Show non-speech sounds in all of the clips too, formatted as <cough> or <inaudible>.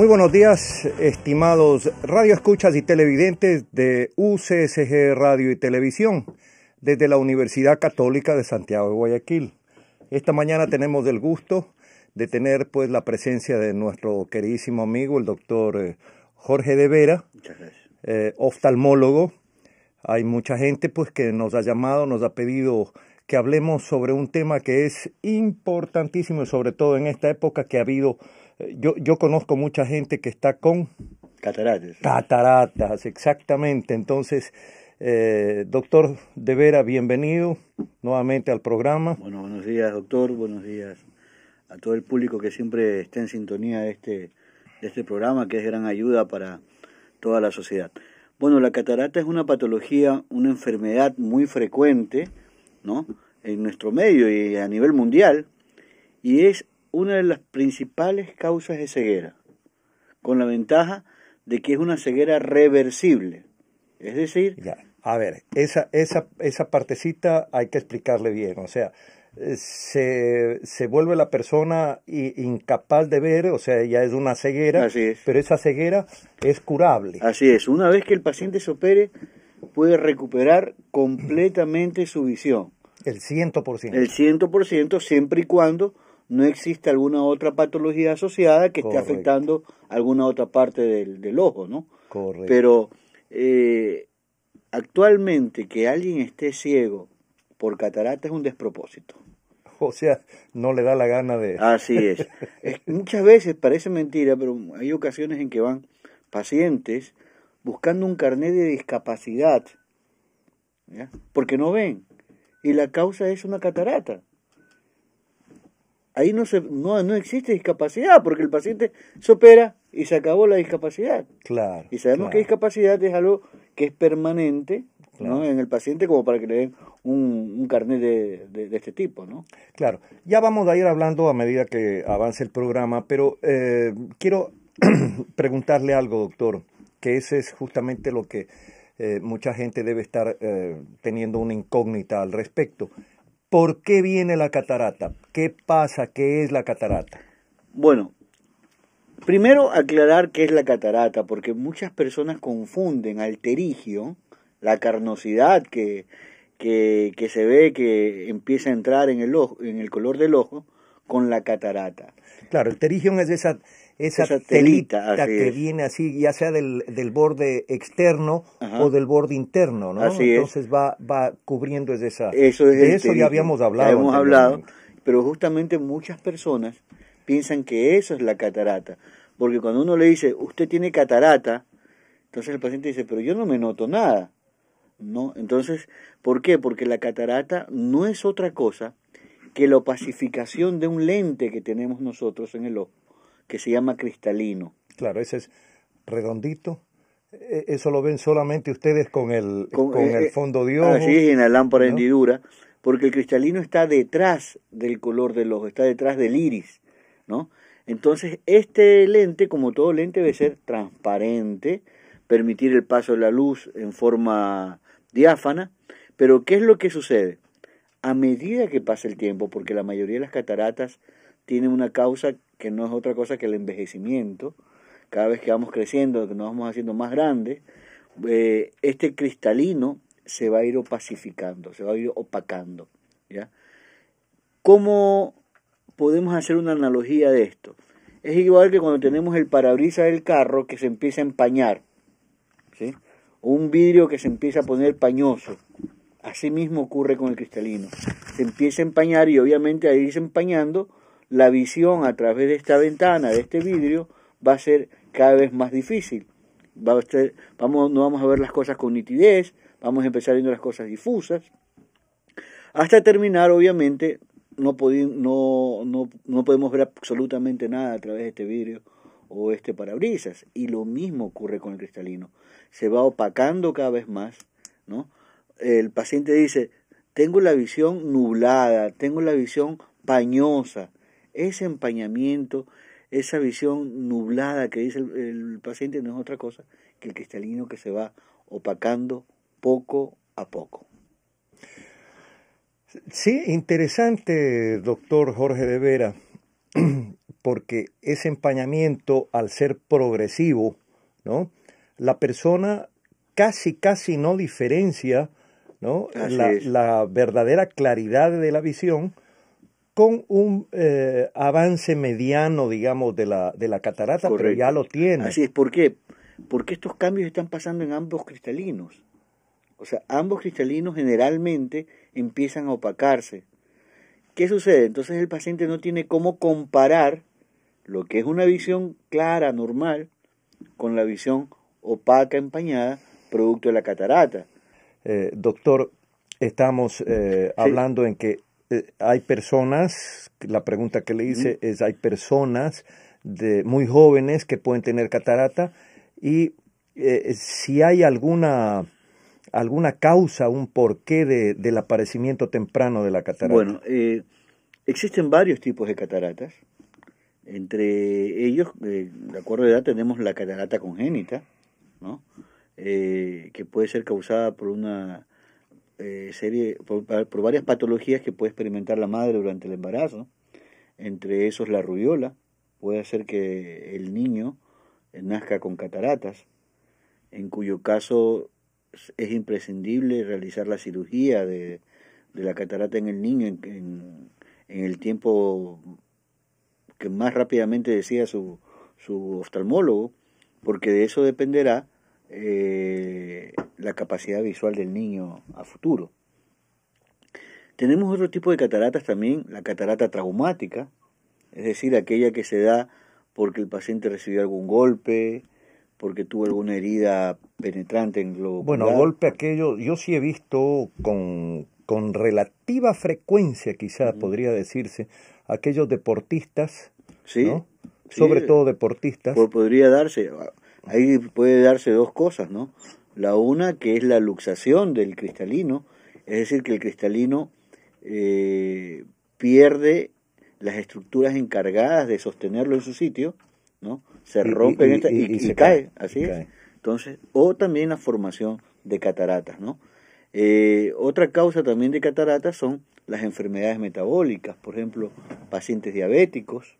Muy buenos días, estimados radioescuchas y televidentes de UCSG Radio y Televisión, desde la Universidad Católica de Santiago de Guayaquil. Esta mañana tenemos el gusto de tener pues la presencia de nuestro queridísimo amigo, el doctor eh, Jorge de Vera, eh, oftalmólogo. Hay mucha gente pues que nos ha llamado, nos ha pedido que hablemos sobre un tema que es importantísimo sobre todo en esta época que ha habido yo, yo conozco mucha gente que está con... Cataratas. Cataratas, exactamente. Entonces, eh, doctor De Vera, bienvenido nuevamente al programa. Bueno, buenos días, doctor. Buenos días a todo el público que siempre está en sintonía de este, este programa, que es gran ayuda para toda la sociedad. Bueno, la catarata es una patología, una enfermedad muy frecuente, ¿no? En nuestro medio y a nivel mundial, y es una de las principales causas de ceguera, con la ventaja de que es una ceguera reversible. Es decir... a ver, esa, esa, esa partecita hay que explicarle bien. O sea, se, se vuelve la persona incapaz de ver, o sea, ya es una ceguera, pero esa ceguera es curable. Así es, una vez que el paciente se opere, puede recuperar completamente su visión. El 100%. El 100% siempre y cuando no existe alguna otra patología asociada que esté afectando alguna otra parte del, ojo, ¿no? Correcto. Pero eh, actualmente que alguien esté ciego por catarata es un despropósito. <laughs> O sea, no le da la gana de... <laughs> Así es. muchas veces parece mentira, pero hay ocasiones en que van pacientes buscando un carnet de discapacidad, porque no ven. Y la causa es una catarata ahí no, se, no, existe discapacidad, porque el paciente se opera y se acabó la discapacidad. Claro. Y sabemos que discapacidad es algo que es permanente en el paciente como para que le den un, carnet de, de, este tipo, ¿no? Claro. Ya vamos a ir hablando a medida que avance el programa, pero eh, quiero <clears throat> preguntarle algo, doctor, que ese es justamente lo que eh, mucha gente debe estar eh, teniendo una incógnita al respecto. ¿Por qué viene la catarata? ¿Qué pasa? ¿Qué es la catarata? Bueno, primero aclarar qué es la catarata, porque muchas personas confunden al terigio, la carnosidad que, que, se ve que empieza a entrar en el, ojo, en el color del ojo, con la catarata. Claro, el terigio es esa, esa, telita, que viene así, ya sea del, borde externo o del borde interno, ¿no? Entonces va, va cubriendo esa... Eso de eso ya habíamos hablado. hemos hablado. Pero justamente muchas personas piensan que eso es la catarata, porque cuando uno le dice, usted tiene catarata, entonces el paciente dice, pero yo no me noto nada. ¿No? Entonces, ¿por qué? Porque la catarata no es otra cosa que la opacificación de un lente que tenemos nosotros en el ojo, que se llama cristalino. Claro, ese es redondito. E, eso lo ven solamente ustedes con el, con, eh, el eh, fondo de ah, ojo. Así en la lámpara hendidura porque el cristalino está detrás del color del ojo, está detrás del iris, ¿no? Entonces, este lente, como todo lente, debe ser transparente, permitir el paso de la luz en forma diáfana, pero ¿qué es lo que sucede? A medida que pasa el tiempo, porque la mayoría de las cataratas tienen una causa que no es otra cosa que el envejecimiento, cada vez que vamos creciendo, que nos vamos haciendo más grandes, eh, este cristalino se va a ir opacificando, se va a ir opacando. ¿Cómo podemos hacer una analogía de esto? Es igual que cuando tenemos el parabrisas del carro que se empieza a empañar, ¿sí? un vidrio que se empieza a poner pañoso. Así mismo ocurre con el cristalino. Se empieza a empañar y obviamente a irse empañando, la visión a través de esta ventana, de este vidrio, va a ser cada vez más difícil. vamos, no vamos a ver las cosas con nitidez, Vamos a empezar viendo las cosas difusas. Hasta terminar, obviamente, no, no, no, podemos ver absolutamente nada a través de este vidrio o este parabrisas. Y lo mismo ocurre con el cristalino. Se va opacando cada vez más, ¿no? El paciente dice, tengo la visión nublada, tengo la visión pañosa. Ese empañamiento, esa visión nublada que dice el, el paciente no es otra cosa que el cristalino que se va opacando poco a poco. Sí, interesante, doctor Jorge de Vera, <clears throat> porque ese empañamiento, al ser progresivo, ¿no? La persona casi, casi no diferencia ¿no? La, verdadera claridad de la visión con un eh, avance mediano, digamos, de la, de la catarata, pero ya lo tiene. Así es, ¿por qué? Porque estos cambios están pasando en ambos cristalinos. O sea, ambos cristalinos generalmente empiezan a opacarse. ¿Qué sucede? Entonces el paciente no tiene cómo comparar lo que es una visión clara, normal, con la visión opaca, empañada, producto de la catarata. Eh, doctor, estamos eh, hablando en que eh, hay personas, la pregunta que le hice es, hay personas de, muy jóvenes que pueden tener catarata y si hay alguna alguna causa, un porqué de, del aparecimiento temprano de la catarata? Bueno, eh, existen varios tipos de cataratas. Entre ellos, eh, de acuerdo a edad, tenemos la catarata congénita, ¿no? Eh, que puede ser causada por una serie, por, por, varias patologías que puede experimentar la madre durante el embarazo. Entre esos, la rubiola. Puede hacer que el niño nazca con cataratas, en cuyo caso es imprescindible realizar la cirugía de, la catarata en el niño en, en, el tiempo que más rápidamente decía su, su oftalmólogo, porque de eso dependerá eh, la capacidad visual del niño a futuro. Tenemos otro tipo de cataratas también, la catarata traumática, es decir, aquella que se da porque el paciente recibió algún golpe, porque tuvo alguna herida penetrante en globo. Bueno, golpe aquello, yo sí he visto con, con relativa frecuencia, quizás podría decirse, aquellos deportistas, ¿Sí? sobre todo deportistas. Pues podría darse, ahí puede darse dos cosas, ¿no? La una que es la luxación del cristalino, es decir, que el cristalino eh, pierde las estructuras encargadas de sostenerlo en su sitio, ¿no? se rompe y, se cae, así Entonces, o también la formación de cataratas, eh, otra causa también de cataratas son las enfermedades metabólicas, por ejemplo, pacientes diabéticos,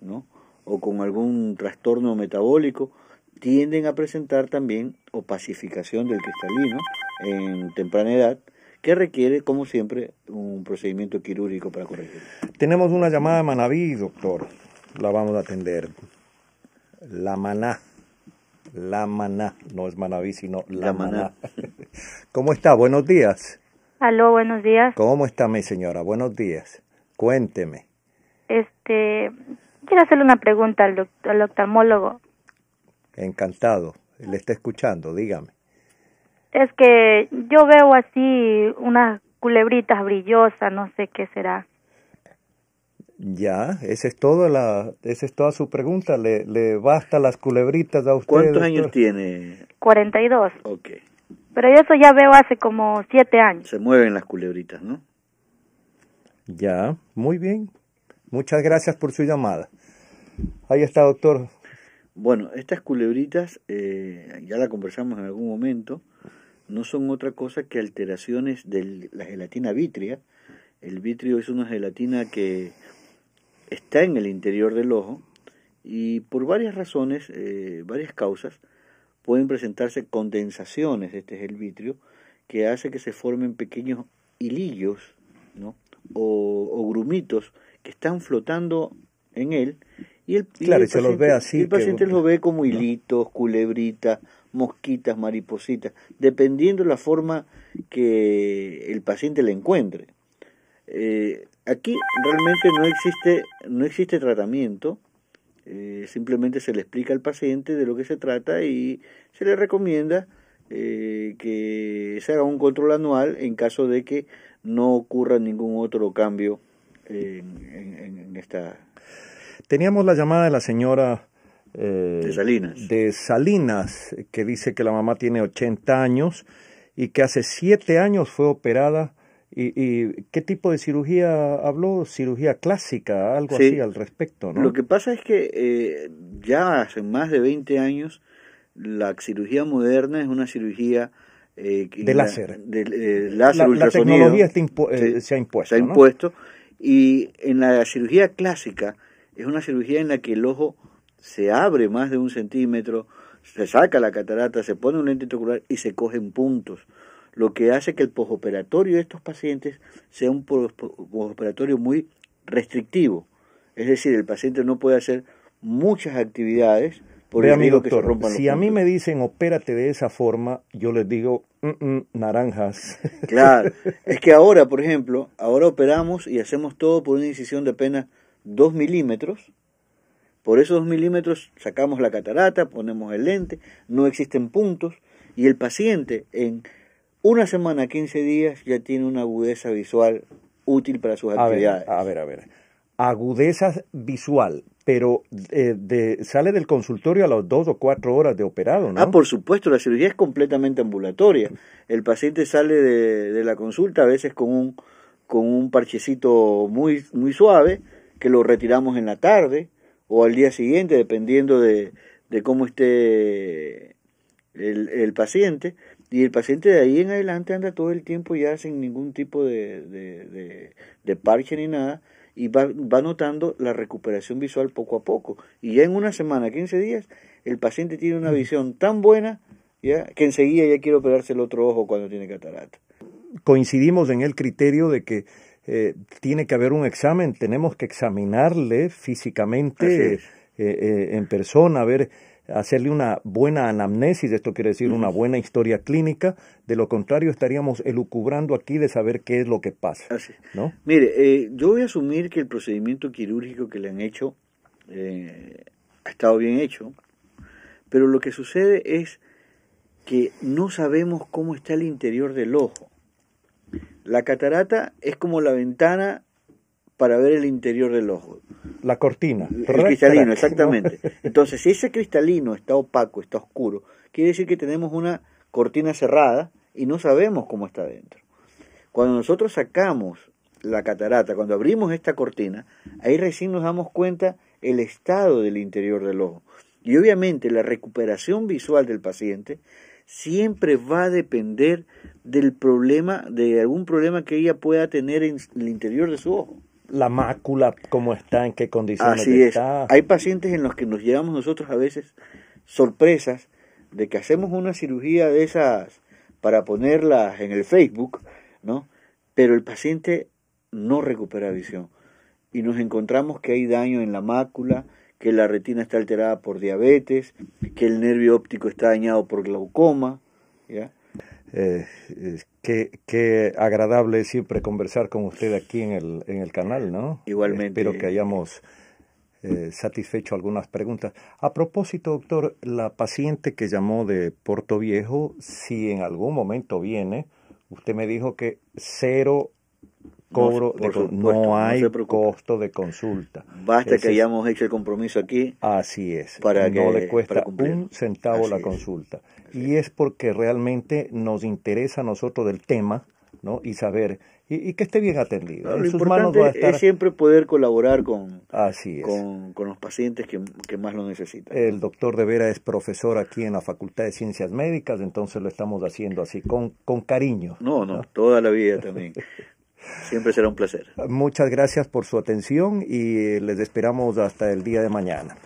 ¿no? O con algún trastorno metabólico, tienden a presentar también opacificación del cristalino en temprana edad, que requiere, como siempre, un procedimiento quirúrgico para corregir. Tenemos una llamada Manabí Manaví, doctor. La vamos a atender la maná. La maná, no es manaví, sino la, maná. <laughs> ¿Cómo está? Buenos días. Aló, buenos días. ¿Cómo está mi señora? Buenos días. Cuénteme. Este, quiero hacerle una pregunta al, doctor, al oftalmólogo. Encantado. Le está escuchando, dígame. Es que yo veo así unas culebritas brillosas, no sé qué será. Ya, esa es toda la, esa es toda su pregunta. Le, le basta las culebritas a usted. ¿Cuántos años tiene? 42. Ok. Pero eso ya veo hace como siete años. Se mueven las culebritas, ¿no? Ya, muy bien. Muchas gracias por su llamada. Ahí está, doctor. Bueno, estas culebritas, eh, ya la conversamos en algún momento, no son otra cosa que alteraciones de la gelatina vitria. El vitrio es una gelatina que está en el interior del ojo y por varias razones, eh, varias causas, pueden presentarse condensaciones, este es el vitrio, que hace que se formen pequeños hilillos ¿no? o, grumitos que están flotando en él y el, claro, se paciente, los ve así. el paciente ve como hilitos, culebritas, mosquitas, maripositas, dependiendo la forma que el paciente le encuentre. Eh, Aquí realmente no existe, no existe tratamiento, eh, simplemente se le explica al paciente de lo que se trata y se le recomienda eh, que se haga un control anual en caso de que no ocurra ningún otro cambio en, esta... Teníamos la llamada de la señora... Eh, de Salinas. De Salinas, que dice que la mamá tiene 80 años y que hace 7 años fue operada ¿Y, qué tipo de cirugía habló? ¿Cirugía clásica? Algo así al respecto, ¿no? Lo que pasa es que eh, ya hace más de 20 años la cirugía moderna es una cirugía... Eh, de láser. De, eh, láser la, tecnología se, ha impuesto. Se ha impuesto. Y en la cirugía clásica es una cirugía en la que el ojo se abre más de un centímetro, se saca la catarata, se pone un lente intraocular y se cogen puntos lo que hace que el posoperatorio de estos pacientes sea un posoperatorio muy restrictivo. Es decir, el paciente no puede hacer muchas actividades por el que se rompan Si a mí me dicen opérate de esa forma, yo les digo mm, mm, naranjas. <laughs> Claro, es que ahora, por ejemplo, ahora operamos y hacemos todo por una incisión de apenas 2 milímetros. Por esos 2 milímetros sacamos la catarata, ponemos el lente, no existen puntos y el paciente en una semana, 15 días, ya tiene una agudeza visual útil para sus actividades. a ver, a ver. Agudeza visual, pero eh, de, sale del consultorio a las dos o cuatro horas de operado, ¿no? Ah, por supuesto, la cirugía es completamente ambulatoria. El paciente sale de, de la consulta a veces con un, con un parchecito muy, muy suave que lo retiramos en la tarde o al día siguiente, dependiendo de, de cómo esté el, el paciente y el paciente de ahí en adelante anda todo el tiempo ya sin ningún tipo de, de, parche ni nada y va, va, notando la recuperación visual poco a poco. Y ya en una semana, 15 días, el paciente tiene una visión tan buena ya que enseguida ya quiere operarse el otro ojo cuando tiene catarata. Coincidimos en el criterio de que eh, tiene que haber un examen, tenemos que examinarle físicamente eh, eh, en persona, a ver hacerle una buena anamnesis, esto quiere decir una buena historia clínica, de lo contrario estaríamos elucubrando aquí de saber qué es lo que pasa. ¿no? Mire, eh, yo voy a asumir que el procedimiento quirúrgico que le han hecho eh, ha estado bien hecho, pero lo que sucede es que no sabemos cómo está el interior del ojo. La catarata es como la ventana para ver el interior del ojo. La cortina. El cristalino, exactamente. Entonces, si ese cristalino está opaco, está oscuro, quiere decir que tenemos una cortina cerrada y no sabemos cómo está dentro. Cuando nosotros sacamos la catarata, cuando abrimos esta cortina, ahí recién nos damos cuenta el estado del interior del ojo. Y obviamente la recuperación visual del paciente siempre va a depender del problema, de algún problema que ella pueda tener en el interior de su ojo la mácula cómo está, en qué condiciones Así Es. Hay pacientes en los que nos llevamos nosotros a veces sorpresas de que hacemos una cirugía de esas para ponerlas en el Facebook, ¿no? Pero el paciente no recupera visión y nos encontramos que hay daño en la mácula, que la retina está alterada por diabetes, que el nervio óptico está dañado por glaucoma, ¿ya? Eh, Qué, agradable siempre conversar con usted aquí en el, canal, ¿no? Igualmente. Espero que hayamos eh, satisfecho algunas preguntas. A propósito, doctor, la paciente que llamó de Puerto Viejo, si en algún momento viene, usted me dijo que cero cobro, no, hay costo de consulta. Basta que hayamos hecho el compromiso aquí. Así es, para que, no le cuesta un centavo la consulta. Y es. porque realmente nos interesa a nosotros del tema ¿no? y saber y, que esté bien atendido. en sus importante manos es siempre poder colaborar con, con, con, los pacientes que, que, más lo necesitan. El doctor de Vera es profesor aquí en la Facultad de Ciencias Médicas, entonces lo estamos haciendo así, con, con cariño. no, no, toda la vida también. <laughs> Siempre será un placer. Muchas gracias por su atención y les esperamos hasta el día de mañana.